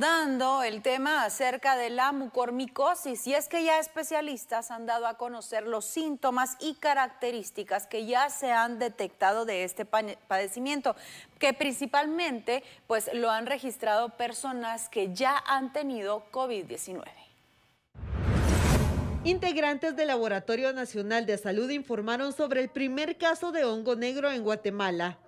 dando el tema acerca de la mucormicosis y es que ya especialistas han dado a conocer los síntomas y características que ya se han detectado de este padecimiento, que principalmente pues lo han registrado personas que ya han tenido COVID-19. Integrantes del Laboratorio Nacional de Salud informaron sobre el primer caso de hongo negro en Guatemala.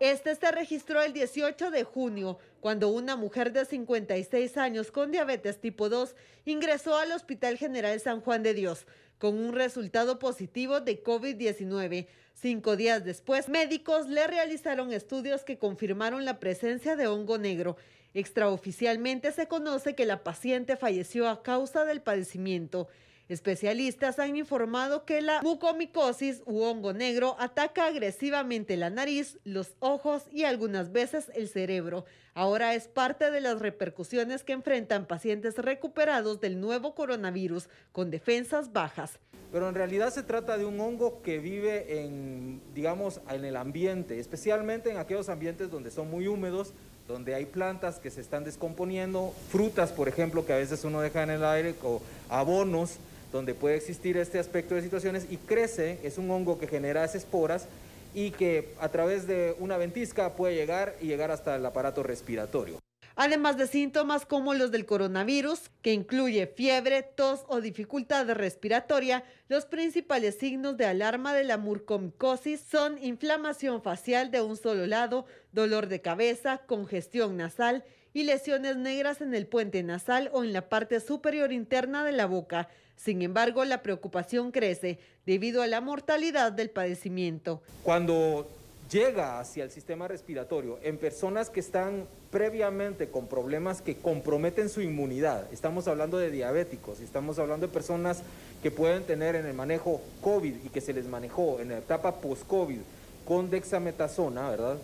Este se este registró el 18 de junio, cuando una mujer de 56 años con diabetes tipo 2 ingresó al Hospital General San Juan de Dios con un resultado positivo de COVID-19. Cinco días después, médicos le realizaron estudios que confirmaron la presencia de hongo negro. Extraoficialmente se conoce que la paciente falleció a causa del padecimiento. Especialistas han informado que la mucomicosis u hongo negro ataca agresivamente la nariz, los ojos y algunas veces el cerebro. Ahora es parte de las repercusiones que enfrentan pacientes recuperados del nuevo coronavirus con defensas bajas. Pero en realidad se trata de un hongo que vive en, digamos, en el ambiente, especialmente en aquellos ambientes donde son muy húmedos, donde hay plantas que se están descomponiendo, frutas, por ejemplo, que a veces uno deja en el aire, o abonos donde puede existir este aspecto de situaciones y crece, es un hongo que genera esas esporas y que a través de una ventisca puede llegar y llegar hasta el aparato respiratorio. Además de síntomas como los del coronavirus, que incluye fiebre, tos o dificultad respiratoria, los principales signos de alarma de la murcomicosis son inflamación facial de un solo lado, dolor de cabeza, congestión nasal y lesiones negras en el puente nasal o en la parte superior interna de la boca. Sin embargo, la preocupación crece debido a la mortalidad del padecimiento. Cuando llega hacia el sistema respiratorio en personas que están previamente con problemas que comprometen su inmunidad. Estamos hablando de diabéticos, estamos hablando de personas que pueden tener en el manejo COVID y que se les manejó en la etapa post-COVID con dexametasona, ¿verdad?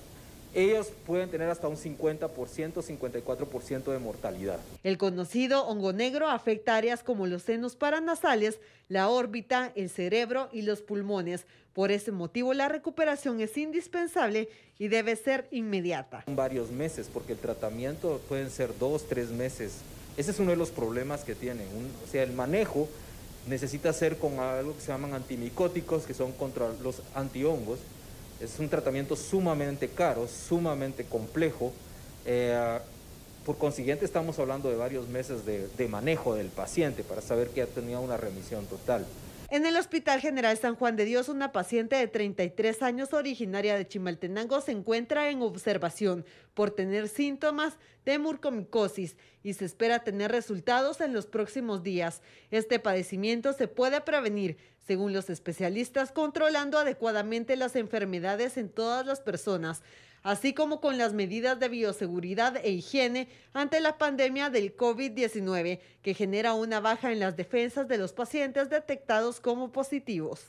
ellos pueden tener hasta un 50%, 54% de mortalidad. El conocido hongo negro afecta áreas como los senos paranasales, la órbita, el cerebro y los pulmones. Por ese motivo, la recuperación es indispensable y debe ser inmediata. Varios meses, porque el tratamiento pueden ser dos, tres meses. Ese es uno de los problemas que tienen. o sea, el manejo necesita ser con algo que se llaman antimicóticos, que son contra los antihongos, es un tratamiento sumamente caro, sumamente complejo. Eh, por consiguiente, estamos hablando de varios meses de manejo del paciente para saber que ha tenido una remisión total. En el Hospital General San Juan de Dios, una paciente de 33 años originaria de Chimaltenango se encuentra en observación por tener síntomas de murcomicosis y se espera tener resultados en los próximos días. Este padecimiento se puede prevenir, según los especialistas, controlando adecuadamente las enfermedades en todas las personas así como con las medidas de bioseguridad e higiene ante la pandemia del COVID-19, que genera una baja en las defensas de los pacientes detectados como positivos.